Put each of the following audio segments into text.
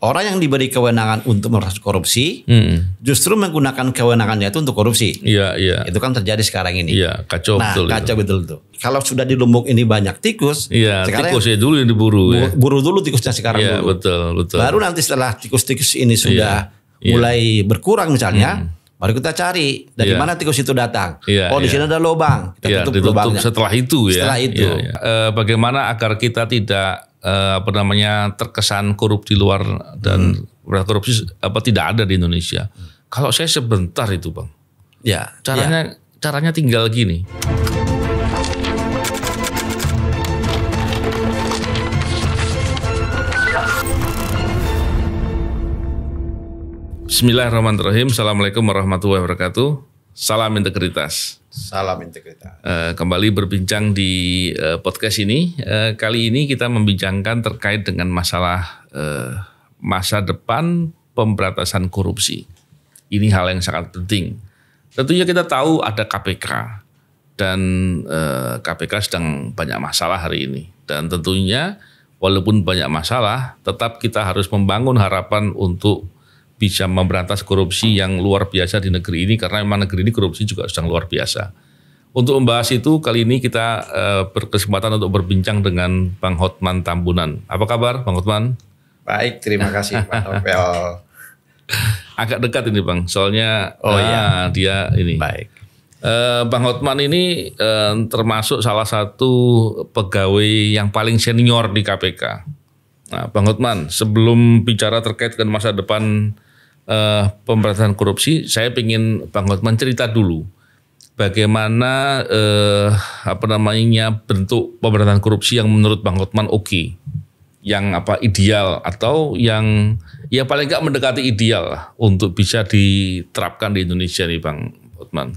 orang yang diberi kewenangan untuk merasuk korupsi hmm. justru menggunakan kewenangannya itu untuk korupsi. Iya, iya. Itu kan terjadi sekarang ini. Iya, kacau nah, betul. kacau itu. betul tuh. Kalau sudah di Lombok ini banyak tikus, iya, sekarang tikusnya dulu yang diburu ya. Buru dulu tikusnya sekarang iya, betul, betul. Baru nanti setelah tikus-tikus ini iya, sudah ya, mulai berkurang misalnya, hmm. Baru kita cari dari yeah. mana tikus itu datang. Yeah, oh, di yeah. sini ada lubang. Kita yeah, tutup, lubangnya. setelah itu ya. Setelah itu. Yeah, yeah. E, bagaimana agar kita tidak eh, apa namanya terkesan korup di luar dan hmm. korupsi apa tidak ada di Indonesia. Hmm. Kalau saya sebentar itu bang. Ya. Caranya ya. caranya tinggal gini. Bismillahirrahmanirrahim. Assalamualaikum warahmatullahi wabarakatuh. Salam integritas. Salam integritas. Uh, kembali berbincang di uh, podcast ini. Uh, kali ini kita membincangkan terkait dengan masalah uh, masa depan pemberantasan korupsi. Ini hal yang sangat penting. Tentunya kita tahu ada KPK dan uh, KPK sedang banyak masalah hari ini. Dan tentunya walaupun banyak masalah, tetap kita harus membangun harapan untuk bisa memberantas korupsi yang luar biasa di negeri ini karena memang negeri ini korupsi juga sedang luar biasa. Untuk membahas itu kali ini kita eh, berkesempatan untuk berbincang dengan Bang Hotman Tambunan. Apa kabar Bang Hotman? Baik, terima kasih Pak Novel. Agak dekat ini Bang, soalnya oh, iya. Ah, dia ini. Baik. Eh, Bang Hotman ini eh, termasuk salah satu pegawai yang paling senior di KPK. Nah, Bang Hotman, sebelum bicara terkait dengan masa depan uh, pemberantasan korupsi, saya ingin Bang Hotman cerita dulu bagaimana uh, apa namanya bentuk pemberantasan korupsi yang menurut Bang Hotman oke, okay. yang apa ideal atau yang ya paling nggak mendekati ideal untuk bisa diterapkan di Indonesia nih Bang Hotman.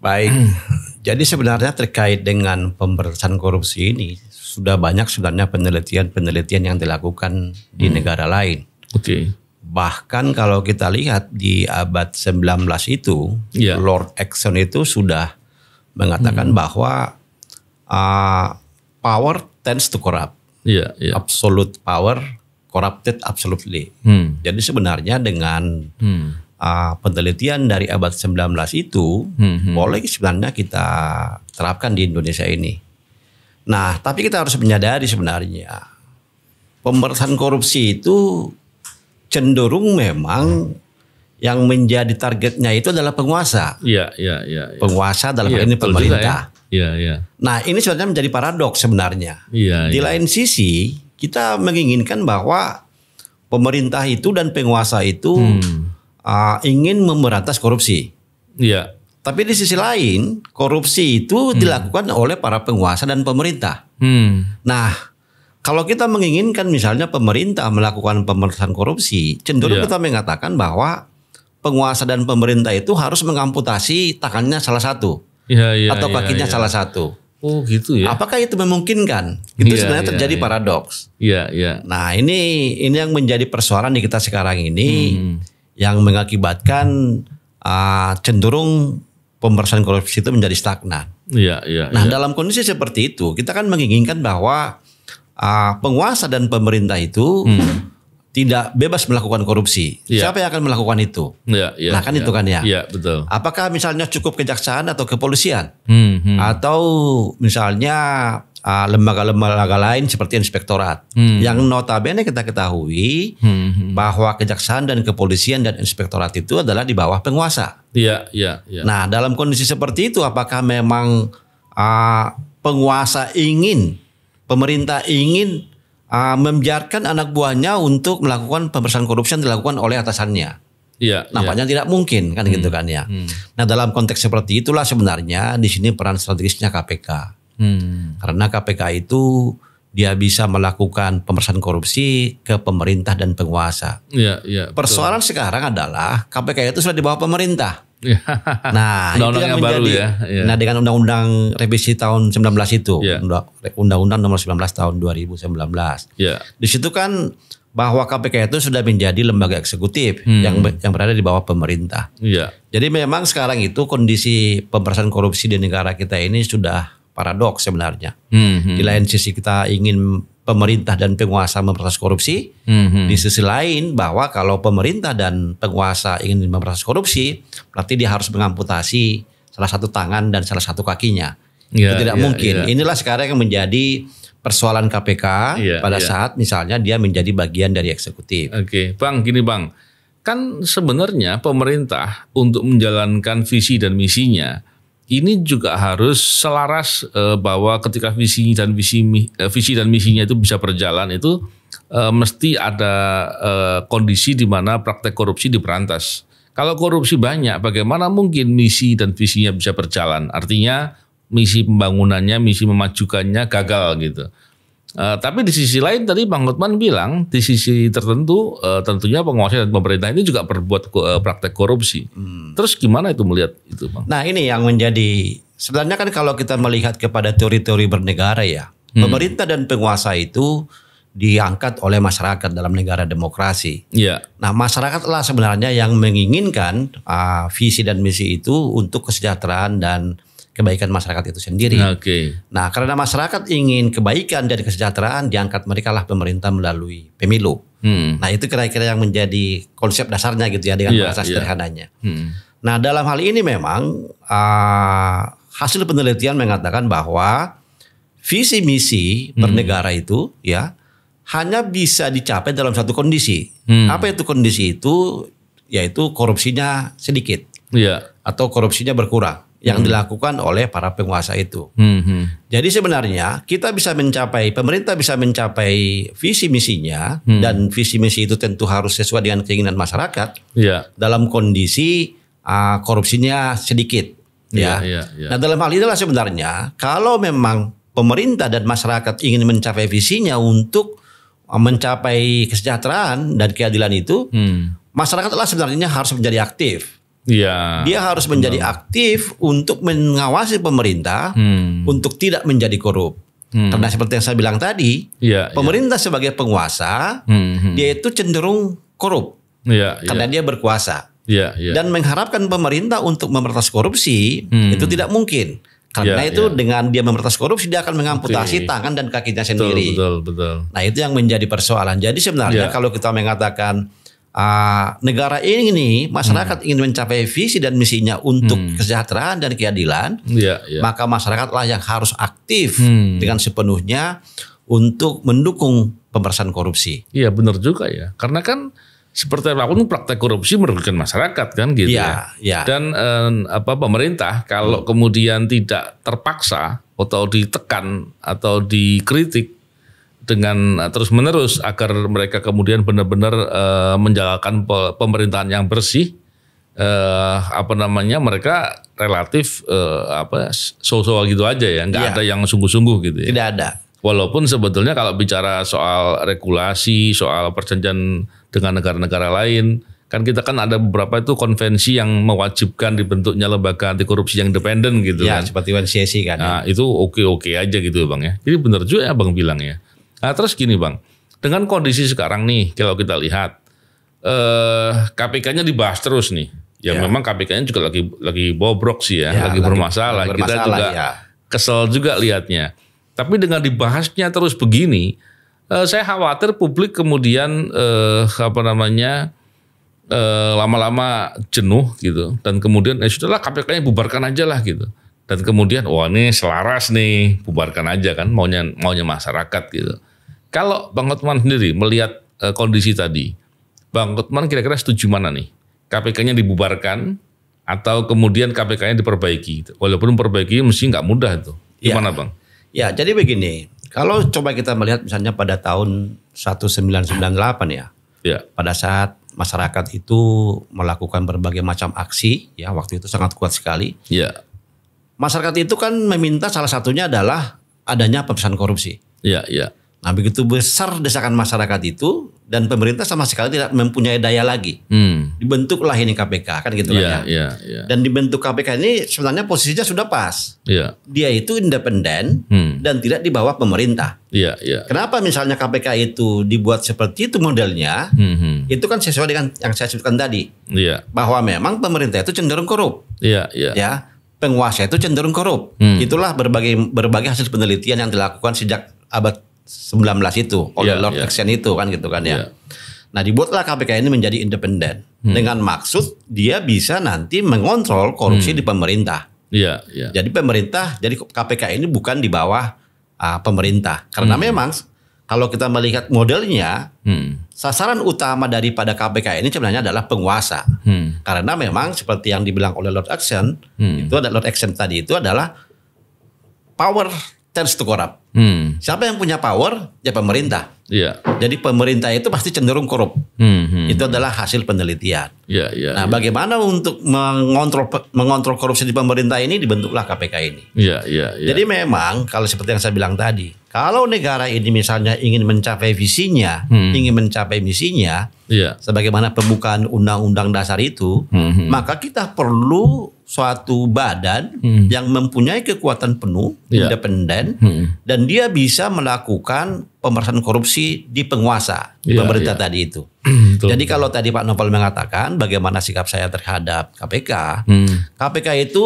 Baik, jadi sebenarnya terkait dengan pemberantasan korupsi ini sudah banyak sebenarnya penelitian-penelitian yang dilakukan di hmm. negara lain. Oke. Okay Bahkan kalau kita lihat di abad 19 itu, yeah. Lord Exxon itu sudah mengatakan hmm. bahwa uh, power tends to corrupt. Yeah, yeah. Absolute power corrupted absolutely. Hmm. Jadi sebenarnya dengan hmm. uh, penelitian dari abad 19 itu, hmm, hmm, boleh sebenarnya kita terapkan di Indonesia ini. Nah, tapi kita harus menyadari sebenarnya pemberantasan korupsi itu cenderung memang yang menjadi targetnya itu adalah penguasa. Iya, iya, iya. Ya. Penguasa dalam ya, hal ini pemerintah. Ya. Iya, iya. Ya. Nah, ini sebenarnya menjadi paradoks sebenarnya. Iya. iya. Di ya. lain sisi, kita menginginkan bahwa pemerintah itu dan penguasa itu hmm. uh, ingin memberantas korupsi. Iya. Tapi di sisi lain, korupsi itu hmm. dilakukan oleh para penguasa dan pemerintah. Hmm. Nah, kalau kita menginginkan misalnya pemerintah melakukan pemerintahan korupsi, cenderung yeah. kita mengatakan bahwa penguasa dan pemerintah itu harus mengamputasi tangannya salah satu yeah, yeah, atau iya, kakinya yeah, salah satu. Oh gitu ya. Apakah itu memungkinkan? Itu yeah, sebenarnya yeah, terjadi yeah. paradoks. Iya, yeah, iya. Yeah. Nah, ini ini yang menjadi persoalan di kita sekarang ini hmm. yang mengakibatkan uh, cenderung pemerintahan korupsi itu menjadi stagnan. Iya, iya. Nah, yeah. dalam kondisi seperti itu, kita kan menginginkan bahwa uh, penguasa dan pemerintah itu hmm. tidak bebas melakukan korupsi. Yeah. Siapa yang akan melakukan itu? Yeah, yeah, nah kan yeah. itu kan ya. Yeah, betul. Apakah misalnya cukup kejaksaan atau kepolisian hmm, hmm. atau misalnya ah, lembaga-lembaga uh, lain seperti inspektorat hmm. yang notabene kita ketahui hmm, hmm. bahwa kejaksaan dan kepolisian dan inspektorat itu adalah di bawah penguasa. Iya, iya, iya. Nah, dalam kondisi seperti itu apakah memang uh, penguasa ingin pemerintah ingin uh, membiarkan anak buahnya untuk melakukan pemeriksaan korupsi yang dilakukan oleh atasannya. Iya, iya. Nampaknya iya. tidak mungkin kan hmm. gitu kan ya. Hmm. Nah dalam konteks seperti itulah sebenarnya di sini peran strategisnya KPK. Hmm. Karena KPK itu dia bisa melakukan pemeriksaan korupsi ke pemerintah dan penguasa. Iya, iya. Persoalan sekarang adalah KPK itu sudah di bawah pemerintah. Iya. nah, undang itu yang menjadi, ya. ya. Nah, dengan undang-undang revisi tahun 19 itu, ya. undang-undang nomor 19 tahun 2019. Ya. Di situ kan bahwa KPK itu sudah menjadi lembaga eksekutif hmm. yang yang berada di bawah pemerintah. Ya. Jadi memang sekarang itu kondisi pemberantasan korupsi di negara kita ini sudah paradoks sebenarnya. Hmm. hmm. Di lain sisi kita ingin pemerintah dan penguasa memberantas korupsi. Mm-hmm. Di sisi lain bahwa kalau pemerintah dan penguasa ingin memberantas korupsi, berarti dia harus mengamputasi salah satu tangan dan salah satu kakinya. Yeah, Itu iya, tidak yeah, mungkin. Yeah. Inilah sekarang yang menjadi persoalan KPK yeah, pada yeah. saat misalnya dia menjadi bagian dari eksekutif. Oke, okay. Bang, gini Bang. Kan sebenarnya pemerintah untuk menjalankan visi dan misinya ini juga harus selaras eh, bahwa ketika visi dan visi eh, visi dan misinya itu bisa berjalan itu eh, mesti ada kondisi di mana praktek korupsi diberantas. Kalau korupsi banyak, bagaimana mungkin misi dan visinya bisa berjalan? Artinya misi pembangunannya, misi memajukannya gagal gitu. Uh, tapi di sisi lain tadi Bang Lutman bilang di sisi tertentu uh, tentunya penguasa dan pemerintah ini juga berbuat uh, eh, praktek korupsi. Hmm. Terus gimana itu melihat itu Bang? Nah ini yang menjadi sebenarnya kan kalau kita melihat kepada teori-teori bernegara ya hmm. pemerintah dan penguasa itu diangkat oleh masyarakat dalam negara demokrasi. Iya. Nah masyarakatlah sebenarnya yang menginginkan uh, visi dan misi itu untuk kesejahteraan dan kebaikan masyarakat itu sendiri. Okay. Nah, karena masyarakat ingin kebaikan dan kesejahteraan diangkat mereka lah pemerintah melalui pemilu. Hmm. Nah, itu kira-kira yang menjadi konsep dasarnya gitu ya dengan yeah, bahasa iya. sederhananya. Yeah. Hmm. Nah, dalam hal ini memang uh, hasil penelitian mengatakan bahwa visi misi hmm. bernegara itu ya hanya bisa dicapai dalam satu kondisi. Hmm. Apa itu kondisi itu? Yaitu korupsinya sedikit. Yeah. Atau korupsinya berkurang yang hmm. dilakukan oleh para penguasa itu. Hmm, hmm. Jadi sebenarnya kita bisa mencapai pemerintah bisa mencapai visi misinya hmm. dan visi misi itu tentu harus sesuai dengan keinginan masyarakat. Yeah. Dalam kondisi uh, korupsinya sedikit iya, ya. Yeah, yeah, nah, dalam hal inilah sebenarnya kalau memang pemerintah dan masyarakat ingin mencapai visinya untuk ah, mencapai kesejahteraan dan keadilan itu, hmm. masyarakatlah sebenarnya harus menjadi aktif. Iya. Dia harus menjadi benar. aktif untuk mengawasi pemerintah hmm. untuk tidak menjadi korup. Hmm. Karena seperti yang saya bilang tadi, ya, pemerintah ya. sebagai penguasa, hmm, hmm, hmm, dia itu cenderung korup. Ya, karena ya. dia berkuasa. Ya, ya. Dan mengharapkan pemerintah untuk memberantas korupsi hmm. itu tidak mungkin. Karena ya, itu ya. dengan dia memberantas korupsi dia akan mengamputasi Oke. tangan dan kakinya sendiri. Betul, betul, betul. Nah, itu yang menjadi persoalan. Jadi sebenarnya ya. kalau kita mengatakan uh, negara ini masyarakat hmm. ingin mencapai visi dan misinya untuk hmm. kesejahteraan dan keadilan, yeah, yeah. maka masyarakatlah yang harus aktif hmm. dengan sepenuhnya untuk mendukung pemberantasan korupsi. Iya benar juga ya, karena kan seperti apapun praktek korupsi merugikan masyarakat kan gitu iya, ya. ya. Dan eh, apa pemerintah kalau hmm. kemudian tidak terpaksa atau ditekan atau dikritik dengan eh, terus menerus agar mereka kemudian benar-benar uh, menjalankan pemerintahan yang bersih uh, apa namanya mereka relatif uh, apa so-so gitu aja ya nggak ya. ada yang sungguh-sungguh gitu ya tidak ada walaupun sebetulnya kalau bicara soal regulasi soal perjanjian dengan negara-negara lain kan kita kan ada beberapa itu konvensi yang mewajibkan dibentuknya lembaga anti korupsi yang independen gitu ya, kan. seperti WCC kan. Ya. Nah, itu oke-oke aja gitu ya, Bang ya. Jadi benar juga ya Bang bilang ya. Nah terus gini bang, dengan kondisi sekarang nih kalau kita lihat eh, KPK-nya dibahas terus nih. Ya, ya. memang KPK-nya juga lagi lagi bobrok sih ya, ya lagi, lagi bermasalah. bermasalah kita juga ya. kesel juga lihatnya. Tapi dengan dibahasnya terus begini, eh, saya khawatir publik kemudian eh, apa namanya eh, lama-lama eh, lama -lama jenuh gitu dan kemudian ya eh, sudahlah KPK-nya bubarkan aja lah gitu dan kemudian wah ini selaras nih bubarkan aja kan maunya maunya masyarakat gitu. Kalau Bang Hotman sendiri melihat uh, kondisi tadi, Bang Hotman kira-kira setuju mana nih? KPK-nya dibubarkan atau kemudian KPK-nya diperbaiki? Gitu? Walaupun perbaiki mesti nggak mudah itu. Ya. Gimana ya. Bang? Ya jadi begini, kalau coba kita melihat misalnya pada tahun 1998 ya, ya. pada saat masyarakat itu melakukan berbagai macam aksi ya waktu itu sangat kuat sekali. Ya masyarakat itu kan meminta salah satunya adalah adanya pemerintahan korupsi. Iya, iya. Nah, begitu besar desakan masyarakat itu dan pemerintah sama sekali tidak mempunyai daya lagi. Hmm. Dibentuklah ini KPK kan gitu kan iya, ya. Iya, iya. Dan dibentuk KPK ini sebenarnya posisinya sudah pas. Iya. Dia itu independen hmm. dan tidak di bawah pemerintah. Iya, iya. Kenapa misalnya KPK itu dibuat seperti itu modelnya? Hmm, hmm. Itu kan sesuai dengan yang saya sebutkan tadi. Iya. Bahwa memang pemerintah itu cenderung korup. Iya, iya. Ya penguasa itu cenderung korup. Hmm. Itulah berbagai berbagai hasil penelitian yang dilakukan sejak abad 19 itu oleh yeah, Lord yeah. Ya. itu kan gitu kan ya. Yeah. Nah, dibuatlah KPK ini menjadi independen hmm. dengan maksud dia bisa nanti mengontrol korupsi hmm. di pemerintah. yeah, yeah. Jadi pemerintah, jadi KPK ini bukan di bawah uh, pemerintah. Karena hmm. memang kalau kita melihat modelnya, hmm sasaran utama daripada KPK ini sebenarnya adalah penguasa. Hmm. Karena memang seperti yang dibilang oleh Lord Action, hmm. itu ada Lord Action tadi itu adalah power tends to corrupt. Hmm. Siapa yang punya power? Ya pemerintah. Yeah. Jadi pemerintah itu pasti cenderung korup. Hmm, hmm. Itu adalah hasil penelitian. Yeah, yeah, nah, yeah. bagaimana untuk mengontrol mengontrol korupsi di pemerintah ini dibentuklah KPK ini. Yeah, yeah, yeah. Jadi memang kalau seperti yang saya bilang tadi, kalau negara ini misalnya ingin mencapai visinya, hmm. ingin mencapai misinya, yeah. sebagaimana pembukaan undang-undang dasar itu, hmm, hmm. maka kita perlu suatu badan hmm. yang mempunyai kekuatan penuh, yeah. independen, hmm. dan dia bisa melakukan pemerasan korupsi di penguasa di yeah, pemerintah yeah. tadi itu. Jadi kalau tadi Pak Novel mengatakan bagaimana sikap saya terhadap KPK, hmm. KPK itu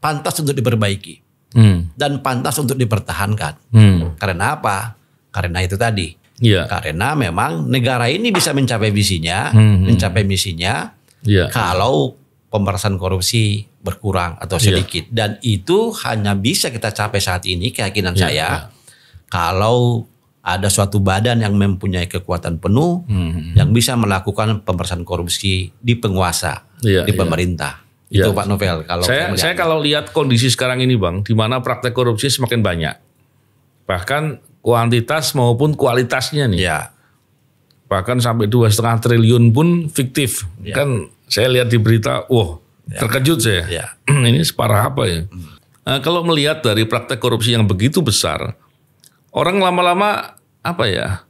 pantas untuk diperbaiki hmm. dan pantas untuk dipertahankan. Hmm. Karena apa? Karena itu tadi. Yeah. Karena memang negara ini bisa mencapai visinya, hmm. hmm, hmm. mencapai misinya, yeah. kalau pemerasan korupsi berkurang atau iya. sedikit. Yeah. Dan itu hanya bisa kita capai saat ini keyakinan yeah. saya. Iya. Kalau ada suatu badan yang mempunyai kekuatan penuh hmm. hmm yang bisa melakukan pemerasan korupsi di penguasa, yeah, di iya. pemerintah. Yeah. Ya. Pak Novel. Kalau saya, saya kalau lihat kondisi sekarang ini Bang, di mana praktek korupsi semakin banyak. Bahkan kuantitas maupun kualitasnya nih. Ya. Bahkan sampai dua setengah triliun pun fiktif. Ya. Kan saya lihat di berita, wah ya. terkejut saya. Ya. ini separah apa ya? Hmm. Nah, kalau melihat dari praktek korupsi yang begitu besar, orang lama-lama apa ya?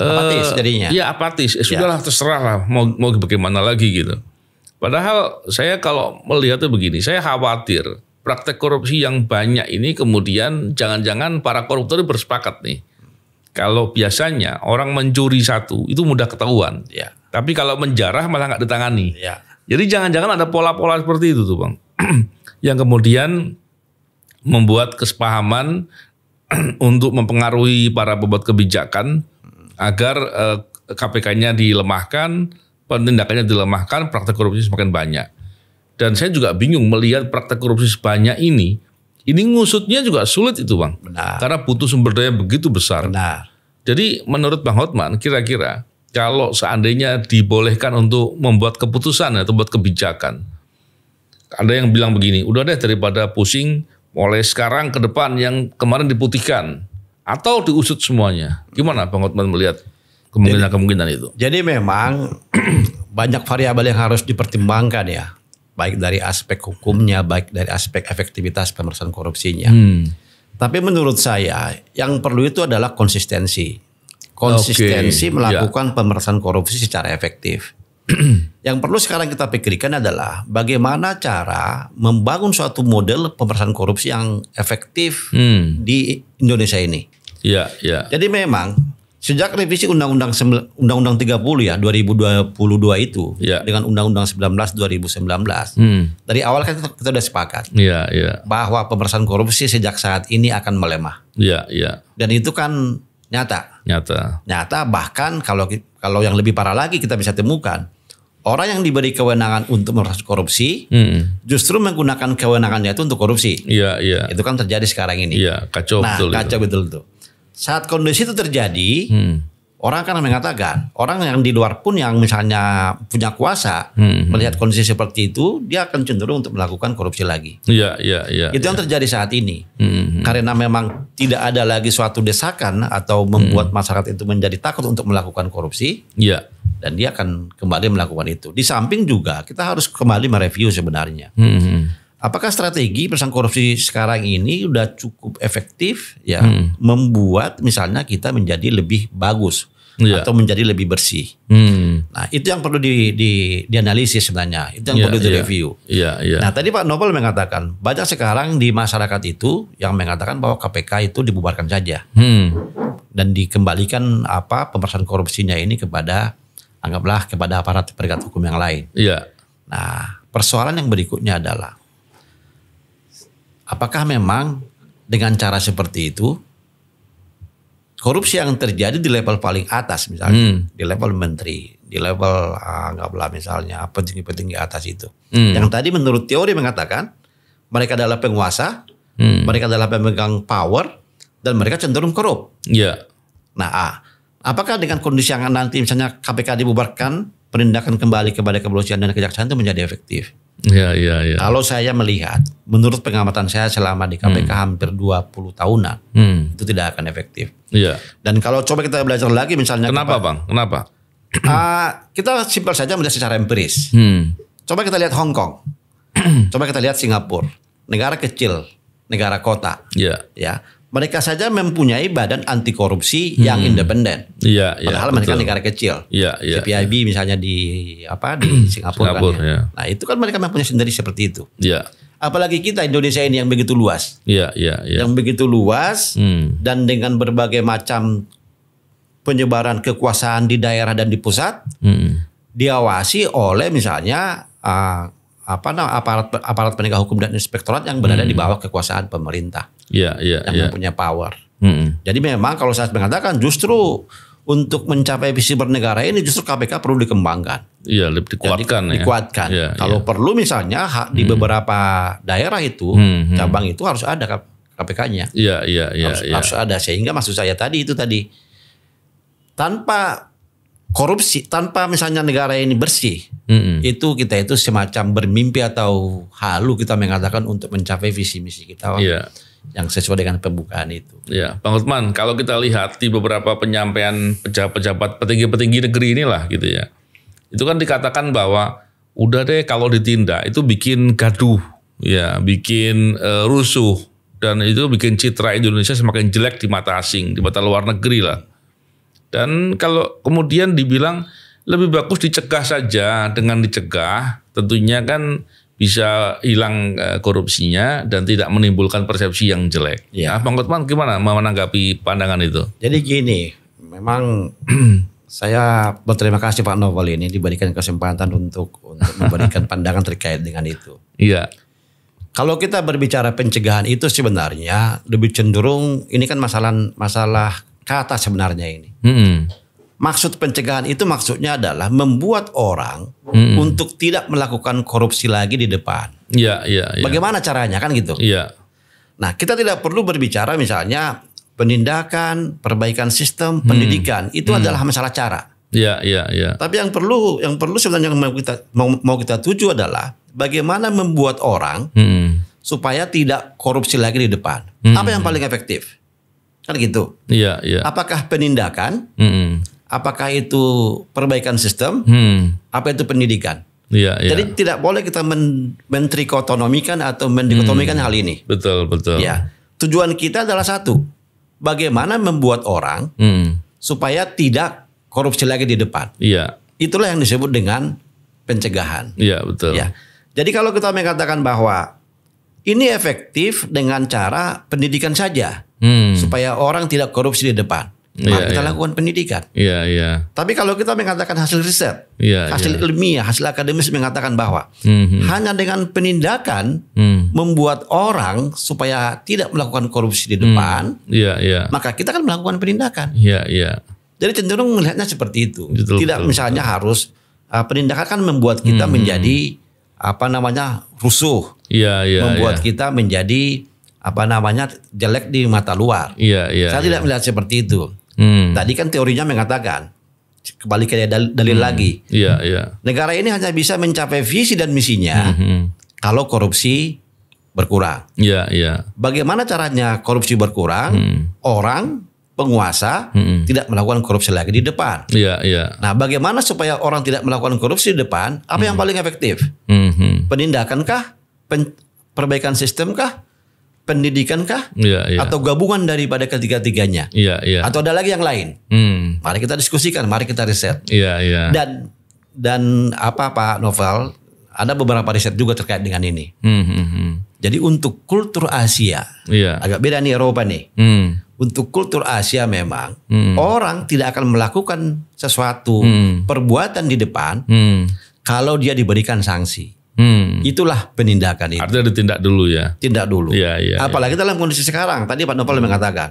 Apatis eh, jadinya. Iya apatis. Eh, ya. Sudahlah terserah lah mau mau bagaimana lagi gitu. Padahal saya kalau melihatnya begini, saya khawatir praktek korupsi yang banyak ini kemudian jangan-jangan para koruptor bersepakat nih. Kalau biasanya orang mencuri satu itu mudah ketahuan, ya. tapi kalau menjarah malah nggak ditangani. Ya. Jadi jangan-jangan ada pola-pola seperti itu tuh bang, yang kemudian membuat kesepahaman untuk mempengaruhi para pembuat kebijakan agar eh, KPK-nya dilemahkan, penindakannya dilemahkan, praktek korupsi semakin banyak. Dan saya juga bingung melihat praktek korupsi sebanyak ini, ini ngusutnya juga sulit itu bang. Benar. Karena butuh sumber daya begitu besar. Benar. Jadi menurut Bang Hotman, kira-kira kalau seandainya dibolehkan untuk membuat keputusan atau buat kebijakan, ada yang bilang begini, udah deh daripada pusing, mulai sekarang ke depan yang kemarin diputihkan atau diusut semuanya. Gimana Bang Hotman melihat kemungkinan-kemungkinan itu. Jadi memang banyak variabel yang harus dipertimbangkan ya, baik dari aspek hukumnya, baik dari aspek efektivitas pemerintahan korupsinya. Hmm. Tapi menurut saya yang perlu itu adalah konsistensi, konsistensi okay. Ya. melakukan ya. pemerintahan korupsi secara efektif. yang perlu sekarang kita pikirkan adalah bagaimana cara membangun suatu model pemerintahan korupsi yang efektif hmm. di Indonesia ini. Ya, ya. Jadi memang Sejak revisi Undang-Undang Undang-Undang 30 ya 2022 itu ya. dengan Undang-Undang 19 2019. Hmm. Dari awal kan kita, kita sudah sepakat ya, ya. bahwa pemerasan korupsi sejak saat ini akan melemah. Ya, ya. Dan itu kan nyata. Nyata. Nyata bahkan kalau kalau yang lebih parah lagi kita bisa temukan orang yang diberi kewenangan untuk merusak korupsi hmm. justru menggunakan kewenangannya itu untuk korupsi. Iya, iya. Itu kan terjadi sekarang ini. Iya, kacau nah, betul. Kacau itu. betul tuh saat kondisi itu terjadi, hmm. orang akan mengatakan, orang yang di luar pun yang misalnya punya kuasa hmm. hmm. melihat kondisi seperti itu, dia akan cenderung untuk melakukan korupsi lagi. Iya, iya, iya. Itu ya. yang iya. terjadi saat ini. Hmm, hmm, hmm. Karena memang tidak ada lagi suatu desakan atau membuat hmm. masyarakat itu menjadi takut untuk melakukan korupsi. Iya. Dan dia akan kembali melakukan itu. Di samping juga kita harus kembali mereview sebenarnya. Hmm apakah strategi persang korupsi sekarang ini sudah cukup efektif ya hmm. membuat misalnya kita menjadi lebih bagus yeah. atau menjadi lebih bersih. Hmm. Nah itu yang perlu di, di dianalisis sebenarnya itu yang yeah, perlu iya. direview. Yeah. Yeah, yeah. Nah tadi Pak Novel mengatakan banyak sekarang di masyarakat itu yang mengatakan bahwa KPK itu dibubarkan saja hmm. dan dikembalikan apa pemerasan korupsinya ini kepada anggaplah kepada aparat penegak hukum yang lain. Yeah. Nah persoalan yang berikutnya adalah Apakah memang dengan cara seperti itu korupsi yang terjadi di level paling atas misalnya hmm. di level menteri di level ah, nggak ah, misalnya petinggi-petinggi atas itu hmm. yang tadi menurut teori mengatakan mereka adalah penguasa hmm. mereka adalah pemegang power dan mereka cenderung korup yeah. nah ah, apakah dengan kondisi yang nanti misalnya KPK dibubarkan penindakan kembali kepada kepolisian dan kejaksaan itu menjadi efektif Ya, ya, ya. Kalau saya melihat, menurut pengamatan saya selama di KPK hmm. hampir 20 tahunan, hmm. itu tidak akan efektif. Iya. Dan kalau coba kita belajar lagi misalnya Kenapa, Bang? Kenapa? Uh, kita simpel saja melihat secara empiris. Hmm. Coba kita lihat Hong Kong. coba kita lihat Singapura. Negara kecil, negara kota. Iya. Ya mereka saja mempunyai badan anti korupsi hmm. yang independen. Iya, iya. Padahal betul. mereka negara kecil. Iya, iya. CPIB ya. misalnya di apa di Singapura, hmm, Singapura kan. Ya. Ya. Nah, itu kan mereka mempunyai sendiri seperti itu. Iya. Apalagi kita Indonesia ini yang begitu luas. Iya, iya, iya. Yang begitu luas hmm. dan dengan berbagai macam penyebaran kekuasaan di daerah dan di pusat. Hmm. Diawasi oleh misalnya uh, apa nah, aparat aparat penegak hukum dan inspektorat yang berada hmm. di bawah kekuasaan pemerintah yeah, yeah, yang yeah. mempunyai power. Hmm. Jadi memang kalau saya mengatakan justru untuk mencapai visi bernegara ini justru KPK perlu dikembangkan. Iya, lebih dikuatkan. Jadi, ya. Dikuatkan. Ya, kalau ya. perlu misalnya hak di hmm. beberapa daerah itu hmm, hmm. cabang itu harus ada KPK-nya. Iya, iya, iya. Harus, ya. harus ada sehingga maksud saya tadi itu tadi tanpa korupsi tanpa misalnya negara ini bersih mm-hmm. itu kita itu semacam bermimpi atau halu kita mengatakan untuk mencapai visi misi kita yeah. Iya. yang sesuai dengan pembukaan itu. Ya, yeah. Bang Utman, kalau kita lihat di beberapa penyampaian pejabat-pejabat petinggi-petinggi negeri inilah gitu ya, itu kan dikatakan bahwa udah deh kalau ditindak itu bikin gaduh, ya, bikin uh, rusuh dan itu bikin citra Indonesia semakin jelek di mata asing, di mata luar negeri lah dan kalau kemudian dibilang lebih bagus dicegah saja dengan dicegah tentunya kan bisa hilang eh, korupsinya dan tidak menimbulkan persepsi yang jelek. Ya. Bang Kotman gimana menanggapi pandangan itu? Jadi gini, memang saya berterima kasih Pak Novel ini diberikan kesempatan untuk untuk memberikan pandangan terkait dengan itu. Iya. Kalau kita berbicara pencegahan itu sebenarnya lebih cenderung ini kan masalah masalah kata sebenarnya ini. Hmm. Maksud pencegahan itu maksudnya adalah membuat orang hmm. untuk tidak melakukan korupsi lagi di depan. Iya, iya. yeah. Bagaimana caranya kan gitu? Iya. Nah, kita tidak perlu berbicara misalnya penindakan, perbaikan sistem, hmm. pendidikan mm. itu hmm. adalah masalah cara. Iya, iya, iya. Tapi yang perlu yang perlu sebenarnya yang mau kita mau, mau kita tuju adalah bagaimana membuat orang hmm. supaya tidak korupsi lagi di depan. Hmm. Apa yang paling efektif? Kan gitu. Iya, iya. Apakah penindakan? -mm. Apakah itu perbaikan sistem? Hmm. Apa itu pendidikan? Iya, iya. Jadi tidak boleh kita men mentrikotonomikan atau mendikotomikan hmm. hal ini. Betul, betul. Ya. Tujuan kita adalah satu. Bagaimana membuat orang hmm. supaya tidak korupsi lagi di depan. Iya. Itulah yang disebut dengan pencegahan. Iya, betul. Ya. Jadi kalau kita mengatakan bahwa ini efektif dengan cara pendidikan saja hmm. supaya orang tidak korupsi di depan. Nah, yeah, kita yeah. lakukan pendidikan. Iya, yeah, iya. Yeah. Tapi kalau kita mengatakan hasil riset, yeah, hasil yeah. ilmiah, hasil akademis mengatakan bahwa mm-hmm. hanya dengan penindakan mm. membuat orang supaya tidak melakukan korupsi di hmm. depan, mm. yeah, yeah. maka kita kan melakukan penindakan. Iya, yeah, iya. Yeah. Jadi cenderung melihatnya seperti itu. Betul, tidak betul, misalnya betul. harus uh, penindakan kan membuat kita mm-hmm. menjadi apa namanya rusuh. Iya, yeah, iya. Yeah, membuat yeah. kita menjadi apa namanya jelek di mata luar. Iya, iya. Saya iya. tidak melihat seperti itu. Hmm. Tadi kan teorinya mengatakan kembali ke dal dalil hmm. lagi. Iya, iya. Negara ini hanya bisa mencapai visi dan misinya hmm, hmm. kalau korupsi berkurang. Iya, iya. Bagaimana caranya korupsi berkurang? Hmm. Orang penguasa hmm. tidak melakukan korupsi lagi di depan. Iya, iya. Nah, bagaimana supaya orang tidak melakukan korupsi di depan? Apa hmm. yang paling efektif? Hmm. hmm. Penindakankah? Pen perbaikan sistemkah? pendidikankah ya, ya. atau gabungan daripada ketiga-tiganya ya, ya. atau ada lagi yang lain hmm. mari kita diskusikan mari kita riset ya, ya. dan dan apa Pak Novel ada beberapa riset juga terkait dengan ini hmm, hmm, hmm. jadi untuk kultur Asia ya. agak beda nih Eropa nih hmm. untuk kultur Asia memang hmm. orang tidak akan melakukan sesuatu hmm. perbuatan di depan hmm. kalau dia diberikan sanksi Hmm. Itulah penindakan itu. Artinya ditindak dulu ya. Tindak dulu. Ya, ya, Apalagi ya. dalam kondisi sekarang. Tadi Pak Nopal hmm. mengatakan,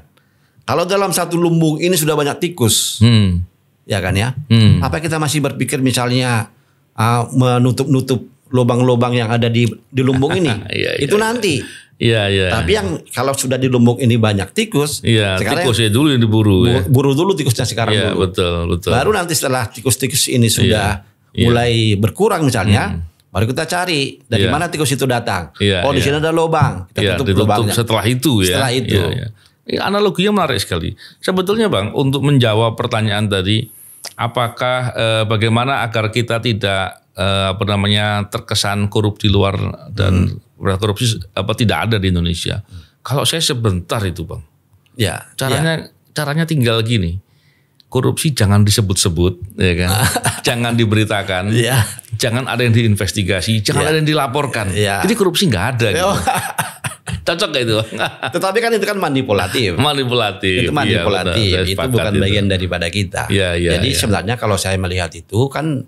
kalau dalam satu lumbung ini sudah banyak tikus, hmm. ya kan ya. Hmm. Apa kita masih berpikir misalnya uh, menutup-nutup lubang-lubang yang ada di di lumbung ini? ya, itu ya, nanti. Iya. iya, iya. Tapi yang kalau sudah di lumbung ini banyak tikus, iya, sekarang tikusnya dulu yang diburu ya. Buru dulu tikusnya sekarang ya, betul, betul. Baru nanti setelah tikus-tikus ini sudah ya, mulai ya. berkurang misalnya, hmm Mari kita cari dari yeah. mana tikus itu datang. Yeah, oh, di iya. sini ada lubang. Kita yeah, tutup lubangnya. Setelah itu ya. Setelah iya, itu. Yeah, yeah. Analoginya menarik sekali. Sebetulnya Bang, untuk menjawab pertanyaan tadi, apakah eh, bagaimana agar kita tidak eh, apa namanya terkesan korup di luar dan hmm. korupsi apa tidak ada di Indonesia? Hmm. Kalau saya sebentar itu Bang. Ya. ya. Caranya yeah. caranya tinggal gini korupsi jangan disebut-sebut, ya kan? jangan diberitakan, yeah. jangan ada yang diinvestigasi, jangan yeah. ada yang dilaporkan. Yeah. Jadi korupsi nggak ada. Gitu. Oh. Cocok gak itu? Tetapi kan itu kan manipulatif. Manipulatif. Itu iya, manipulatif. Ya, benar, itu bukan itu. bagian daripada kita. Ya, ya, Jadi ya. sebenarnya kalau saya melihat itu kan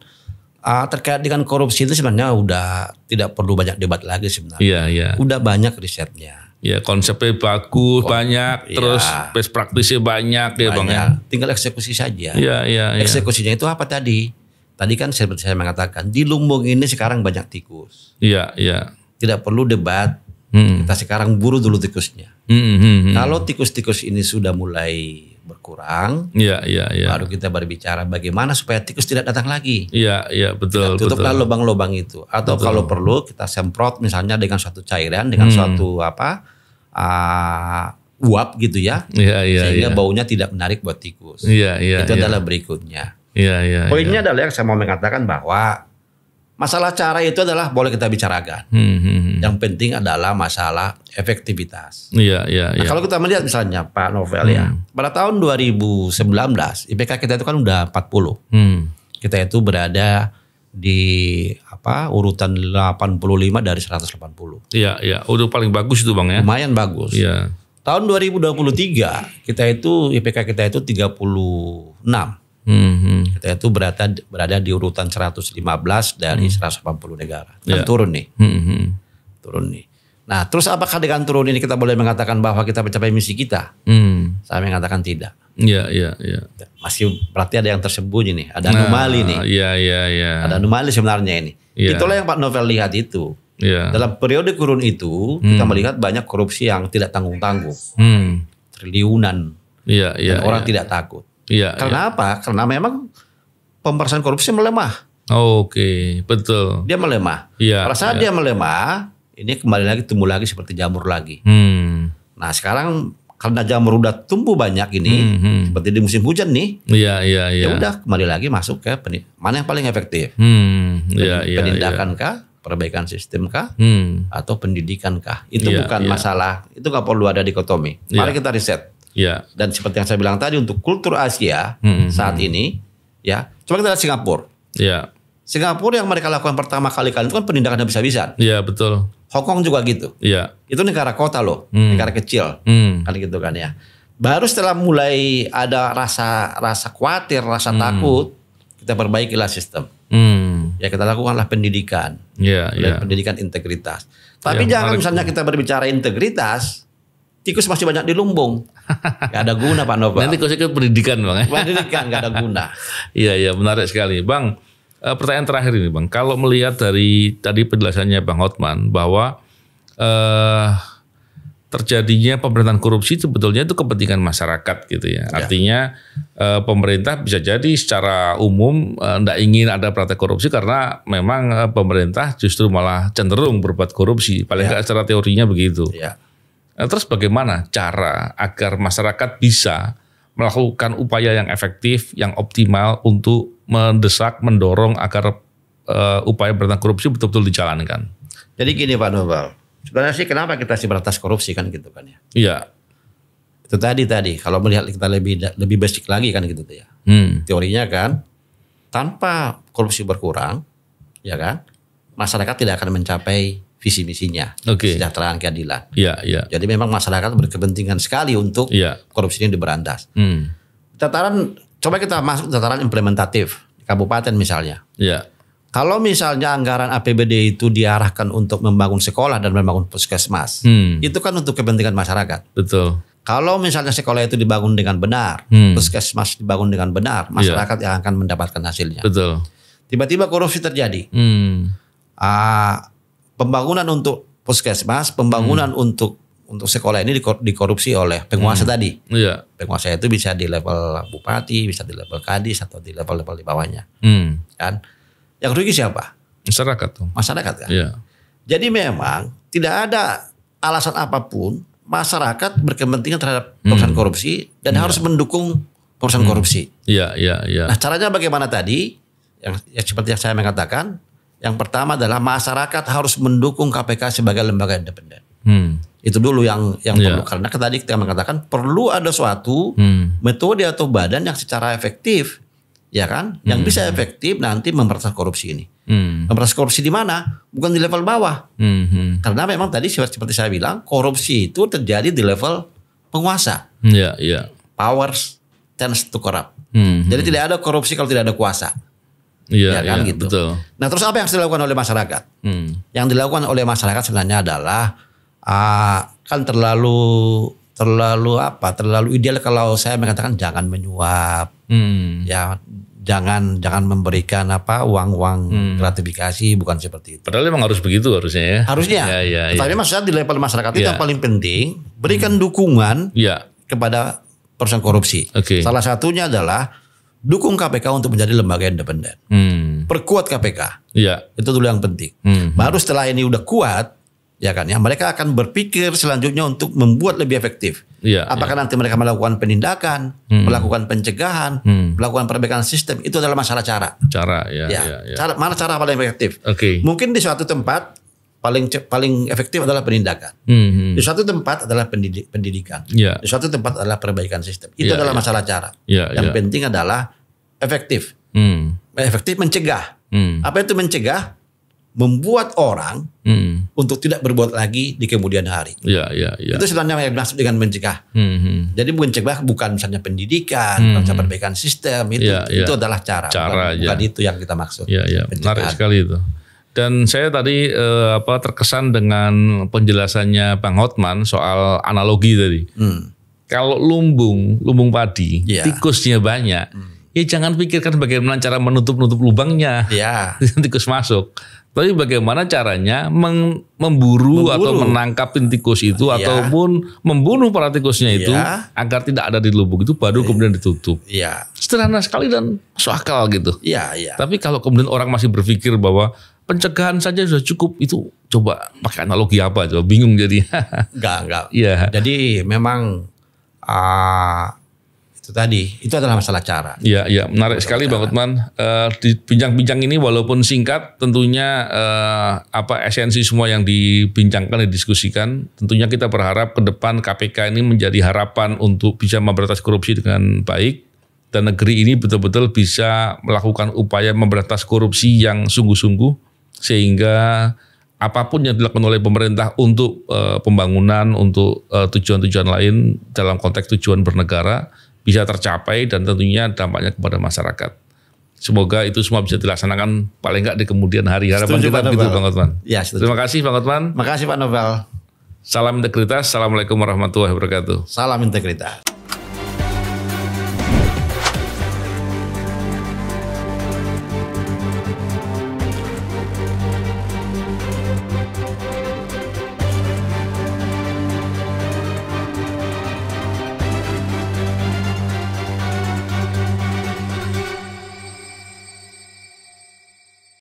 uh, terkait dengan korupsi itu sebenarnya udah tidak perlu banyak debat lagi sebenarnya. Ya, ya. Udah banyak risetnya Ya konsepnya bagus Kon oh, banyak, ya. terus best praktisnya banyak, banyak ya bang. Ya. Tinggal eksekusi saja. Ya, ya, Eksekusinya ya. itu apa tadi? Tadi kan saya, saya mengatakan di lumbung ini sekarang banyak tikus. Iya, iya. Tidak perlu debat. Hmm. Kita sekarang buru dulu tikusnya. Hmm, hmm, hmm. hmm. Kalau tikus-tikus ini sudah mulai berkurang. ya ya iya. Baru kita berbicara bagaimana supaya tikus tidak datang lagi. Iya, iya, betul. Kita tutuplah lubang-lubang itu. Atau betul. kalau perlu kita semprot misalnya dengan suatu cairan, dengan hmm. suatu apa uh, uap gitu ya, yeah, yeah, sehingga yeah. baunya tidak menarik buat tikus. Yeah, yeah, Itu yeah. adalah berikutnya. Yeah, yeah, iya. Poinnya yeah. adalah yang saya mau mengatakan bahwa masalah cara itu adalah boleh kita bicarakan. Hmm, hmm, hmm. Yang penting adalah masalah efektivitas. Iya, iya, nah, iya. Kalau kita melihat misalnya Pak Novel ya, hmm. ya, pada tahun 2019 IPK kita itu kan udah 40. Hmm. Kita itu berada di berapa, urutan 85 dari 180. Iya, iya. Udah paling bagus itu Bang ya. Lumayan bagus. Iya. Tahun 2023 kita itu IPK kita itu 36. Hmm, hmm. Kita itu berada berada di urutan 115 dari hmm. 180 negara. Dan yeah. turun nih. Hmm, hmm, hmm. Turun nih. Nah, terus apakah dengan turun ini kita boleh mengatakan bahwa kita mencapai misi kita? Hmm. Saya mengatakan tidak. Iya, iya, iya. Masih berarti ada yang tersembunyi nih, ada nah, anomali nih. Iya, iya, iya. Ada anomali sebenarnya ini. Ya. Itulah yang Pak Novel lihat itu. Ya. Dalam periode kurun itu hmm. kita melihat banyak korupsi yang tidak tanggung-tanggung. Hmm. Triliunan. Iya, iya. Dan orang ya. tidak takut. Iya. Karena ya. apa? Karena memang pemberantasan korupsi melemah. Oke, okay. betul. Dia melemah. Iya. Pada saat ya. dia melemah, ini kembali lagi tumbuh lagi seperti jamur lagi. Hmm. Nah, sekarang karena jamur udah tumbuh banyak ini mm -hmm. seperti di musim hujan nih. Iya iya iya. Ya udah kembali lagi masuk ke mana yang paling efektif? Hmm, Ya, ya, penindakan ya. kah? perbaikan sistem kah hmm. atau pendidikan kah itu ya, bukan ya. masalah itu nggak perlu ada dikotomi iya. mari kita riset Iya. dan seperti yang saya bilang tadi untuk kultur Asia hmm, hmm saat hmm. ini ya coba kita lihat Singapura Ya. Singapura yang mereka lakukan pertama kali kali itu kan penindakan habis-habisan. Iya betul. Hongkong juga gitu. Iya. Itu negara kota loh, hmm. negara kecil. Hmm. Kan gitu kan ya. Baru setelah mulai ada rasa rasa khawatir, rasa hmm. takut, kita perbaikilah sistem. Hmm. Ya kita lakukanlah pendidikan. Iya, yeah, pendidikan integritas. Iya, Tapi yeah, jangan misalnya kita berbicara integritas, tikus masih banyak di lumbung. Gak ada guna Pak Nova. Nanti ke pendidikan Bang. Ya. Pendidikan gak ada guna. Iya, iya menarik sekali. Bang, uh, pertanyaan terakhir ini Bang, kalau melihat dari tadi penjelasannya Bang Hotman bahwa uh, terjadinya pemerintahan korupsi itu sebetulnya itu kepentingan masyarakat gitu ya. ya. Artinya eh, pemerintah bisa jadi secara umum tidak eh, ingin ada praktek korupsi karena memang eh, pemerintah justru malah cenderung berbuat korupsi. Paling tidak ya. secara teorinya begitu. Ya. Nah, terus bagaimana cara agar masyarakat bisa melakukan upaya yang efektif, yang optimal untuk mendesak, mendorong agar uh, upaya berantas korupsi betul-betul dijalankan. Jadi gini Pak Novel, sebenarnya sih kenapa kita sih berantas korupsi kan gitu kan ya? Iya. Itu tadi tadi kalau melihat kita lebih lebih basic lagi kan gitu ya. Hmm. Teorinya kan tanpa korupsi berkurang, ya kan, masyarakat tidak akan mencapai visi misinya okay. kesejahteraan keadilan. Ya, ya. Jadi memang masyarakat berkepentingan sekali untuk ya. korupsi ini diberantas. Hmm. Tataran coba kita masuk tataran implementatif kabupaten misalnya. Ya. Kalau misalnya anggaran APBD itu diarahkan untuk membangun sekolah dan membangun puskesmas, hmm. itu kan untuk kepentingan masyarakat. Betul. Kalau misalnya sekolah itu dibangun dengan benar, hmm. puskesmas dibangun dengan benar, iya. masyarakat yeah. yang akan mendapatkan hasilnya. Betul. Tiba-tiba korupsi terjadi. Hmm. Uh, pembangunan untuk puskesmas, pembangunan hmm. untuk untuk sekolah ini dikorupsi oleh penguasa hmm. tadi. Iya. Penguasa itu bisa di level bupati, bisa di level kadis atau di level-level di bawahnya. Hmm. Kan? Yang rugi siapa? Masyarakat tuh. Masyarakat kan. Iya. Jadi memang tidak ada alasan apapun masyarakat berkepentingan terhadap hmm. perusahaan hmm. korupsi dan iya. harus mendukung perusahaan hmm. korupsi. Iya, iya, iya. Nah, caranya bagaimana tadi? Yang, yang seperti yang saya mengatakan, yang pertama adalah masyarakat harus mendukung KPK sebagai lembaga independen. Hmm. Itu dulu yang yang yeah. perlu karena kan tadi kita mengatakan perlu ada suatu hmm. metode atau badan yang secara efektif ya kan yang hmm. bisa efektif nanti memberantas korupsi ini. Hmm. Memberantas korupsi di mana? Bukan di level bawah. Hmm. hmm. Karena memang tadi seperti saya bilang korupsi itu terjadi di level penguasa. Iya, yeah, Yeah. Powers tends to corrupt. Hmm. Jadi hmm. tidak ada korupsi kalau tidak ada kuasa. Iya, ya kan iya, gitu. Betul. Nah, terus apa yang harus dilakukan oleh masyarakat? Hmm. Yang dilakukan oleh masyarakat sebenarnya adalah uh, kan terlalu terlalu apa? Terlalu ideal kalau saya mengatakan jangan menyuap. Hmm. Ya, jangan jangan memberikan apa uang-uang hmm. gratifikasi bukan seperti itu. Padahal memang harus begitu harusnya ya. Harusnya. Ya, ya, ya. Tapi maksudnya di level masyarakat ya. itu iya. yang paling penting berikan hmm. dukungan ya. kepada perusahaan korupsi. Okay. Salah satunya adalah dukung KPK untuk menjadi lembaga independen. Hmm. Perkuat KPK. Iya. Itu dulu yang penting. Hmm. Baru setelah ini udah kuat, ya kan ya mereka akan berpikir selanjutnya untuk membuat lebih efektif. Iya. Apakah iya. nanti mereka melakukan penindakan, hmm. melakukan pencegahan, hmm. melakukan perbaikan sistem, itu adalah masalah cara. Cara ya. ya. ya, ya. Cara mana cara paling efektif? Oke. Okay. Mungkin di suatu tempat paling paling efektif adalah penindakan. Mm-hmm. Di suatu tempat adalah pendidik, pendidikan. Yeah. Di suatu tempat adalah perbaikan sistem. Itu yeah, adalah yeah. masalah cara. Yeah, Yang yeah. penting adalah efektif. Mm. Efektif mencegah. Mm. Apa itu mencegah? Membuat orang mm. untuk tidak berbuat lagi di kemudian hari. Yeah, yeah, yeah. Itu sebenarnya yang dimaksud dengan mencegah. Mm-hmm. Jadi mencegah bukan misalnya pendidikan, mm-hmm. perbaikan sistem. Itu yeah, yeah. itu adalah cara. Cara bukan, yeah. bukan itu yang kita maksud. Yeah, yeah. Menarik sekali itu. Dan saya tadi eh, apa terkesan dengan penjelasannya Bang Hotman soal analogi tadi. Hmm. Kalau lumbung, lumbung padi, yeah. tikusnya banyak. Hmm. Ya jangan pikirkan bagaimana cara menutup-nutup lubangnya. Ya. Yeah. tikus masuk. Tapi bagaimana caranya meng, memburu, memburu atau menangkap tikus itu ya. ataupun membunuh para tikusnya itu ya. agar tidak ada di lubuk itu baru ya. kemudian ditutup. Ya. Sederhana sekali dan masuk akal gitu. Ya, ya. Tapi kalau kemudian orang masih berpikir bahwa pencegahan saja sudah cukup itu coba pakai analogi apa coba bingung jadi enggak enggak yeah. jadi memang uh, itu tadi itu adalah masalah cara ya ya menarik masalah sekali cara. bang Utman uh, eh, di bincang-bincang ini walaupun singkat tentunya uh, apa esensi semua yang dibincangkan didiskusikan tentunya kita berharap ke depan KPK ini menjadi harapan untuk bisa memberantas korupsi dengan baik dan negeri ini betul-betul bisa melakukan upaya memberantas korupsi yang sungguh-sungguh sehingga apapun yang dilakukan oleh pemerintah untuk uh, pembangunan untuk tujuan eh, tujuan-tujuan lain dalam konteks tujuan bernegara bisa tercapai dan tentunya dampaknya kepada masyarakat. Semoga itu semua bisa dilaksanakan paling nggak di kemudian hari. Harapan kita Pak begitu Bang Otman. Ya, Terima kasih Bang Otman. Terima kasih Pak novel Salam integritas. Assalamualaikum warahmatullahi wabarakatuh. Salam integritas.